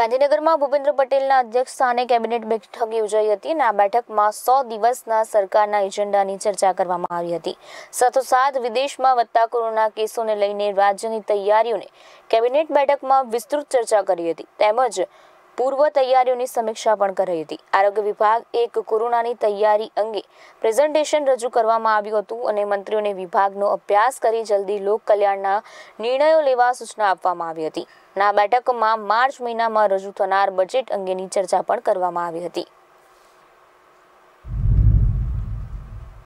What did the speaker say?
ગાંધીનગરમાં ભૂપેન્દ્ર પટેલના અધ્યક્ષ સ્થાને કેબિનેટ બેઠક યોજાઈ હતી અને આ બેઠકમાં સો દિવસના સરકારના એજન્ડાની ચર્ચા કરવામાં આવી હતી સાથોસાથ વિદેશમાં વધતા કોરોના કેસોને લઈને રાજ્યની તૈયારીઓને કેબિનેટ બેઠકમાં વિસ્તૃત ચર્ચા કરી હતી તેમજ પૂર્વ તૈયારીઓની સમીક્ષા પણ કરાઈ હતી આરોગ્ય વિભાગ એક કોરોનાની તૈયારી અંગે પ્રેઝન્ટેશન રજૂ કરવામાં આવ્યું હતું અને મંત્રીઓને વિભાગનો અભ્યાસ કરી જલ્દી લોક કલ્યાણના નિર્ણયો લેવા સૂચના આપવામાં આવી હતી આ બેઠકમાં માર્ચ મહિનામાં રજૂ થનાર બજેટ અંગેની ચર્ચા પણ કરવામાં આવી હતી